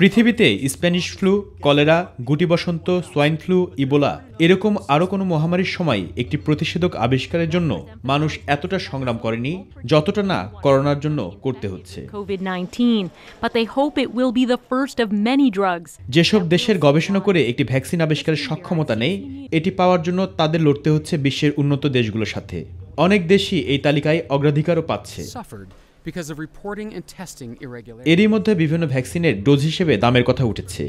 পৃথিবীতে Spanish flu cholera গুটি বসন্ত swine flu Ebola এরকম আরও কোনো মহামারীর সময় একটি প্রতিষেধক আবিষ্কারের জন্য মানুষ এতটা সংগ্রাম করেনি যতটা না করোনার জন্য করতে হচ্ছে যেসব দেশের গবেষণা করে একটি ভ্যাকসিন আবিষ্কারের সক্ষমতা নেই এটি পাওয়ার জন্য তাদের লড়তে হচ্ছে বিশ্বের উন্নত দেশগুলোর সাথে অনেক দেশই এই তালিকায় অগ্রাধিকারও পাচ্ছে এরই মধ্যে বিভিন্ন ভ্যাকসিনের ডোজ হিসেবে দামের কথা উঠেছে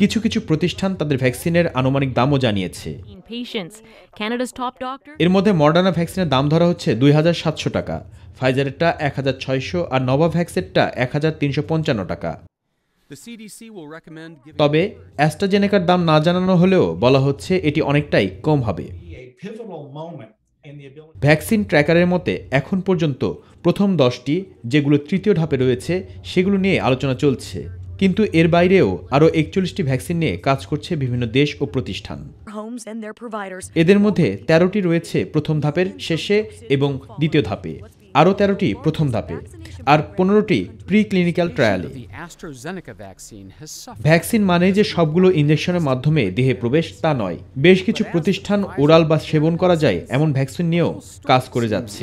কিছু কিছু প্রতিষ্ঠান তাদের ভ্যাকসিনের আনুমানিক দামও জানিয়েছে এর মধ্যে মডার্না ভ্যাকসিনের দাম ধরা হচ্ছে দুই হাজার সাতশো টাকা ফাইজারেরটা এক হাজার ছয়শো আর ভ্যাকসিনটা এক হাজার তিনশো পঞ্চান্ন টাকা তবে অ্যাস্ট্রাজেনেকার দাম না জানানো হলেও বলা হচ্ছে এটি অনেকটাই কম হবে ভ্যাকসিন ট্র্যাকারের মতে এখন পর্যন্ত প্রথম দশটি যেগুলো তৃতীয় ধাপে রয়েছে সেগুলো নিয়ে আলোচনা চলছে কিন্তু এর বাইরেও আরও একচল্লিশটি ভ্যাকসিন নিয়ে কাজ করছে বিভিন্ন দেশ ও প্রতিষ্ঠান এদের মধ্যে তেরোটি রয়েছে প্রথম ধাপের শেষে এবং দ্বিতীয় ধাপে আরও তেরোটি প্রথম ধাপে আর পনেরোটি প্রি ক্লিনিক্যাল ট্রায়ালে ভ্যাকসিন মানে যে সবগুলো ইঞ্জেকশনের মাধ্যমে দেহে প্রবেশ তা নয় বেশ কিছু প্রতিষ্ঠান ওরাল বা সেবন করা যায় এমন ভ্যাকসিন নিয়েও কাজ করে যাচ্ছে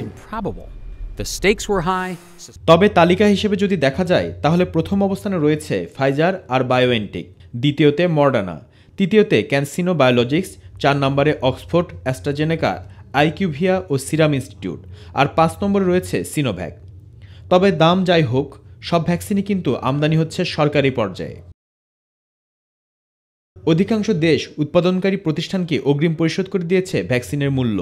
তবে তালিকা হিসেবে যদি দেখা যায় তাহলে প্রথম অবস্থানে রয়েছে ফাইজার আর বায়োএনটেক দ্বিতীয়তে মর্ডানা তৃতীয়তে ক্যানসিনো বায়োলজিক্স চার নম্বরে অক্সফোর্ড অ্যাস্ট্রাজেনেকা আইকিউভিয়া ও সিরাম ইনস্টিটিউট আর পাঁচ নম্বরে রয়েছে সিনোভ্যাক তবে দাম যাই হোক সব ভ্যাকসিনই কিন্তু আমদানি হচ্ছে সরকারি পর্যায়ে অধিকাংশ দেশ উৎপাদনকারী প্রতিষ্ঠানকে অগ্রিম পরিশোধ করে দিয়েছে ভ্যাকসিনের মূল্য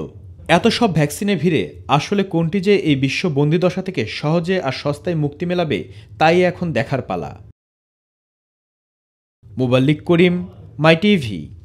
এত সব ভ্যাকসিনে ভিড়ে আসলে কোনটি যে এই বিশ্ব বন্দিদশা থেকে সহজে আর সস্তায় মুক্তি মেলাবে তাই এখন দেখার পালা মোবাল্লিক করিম মাই টিভি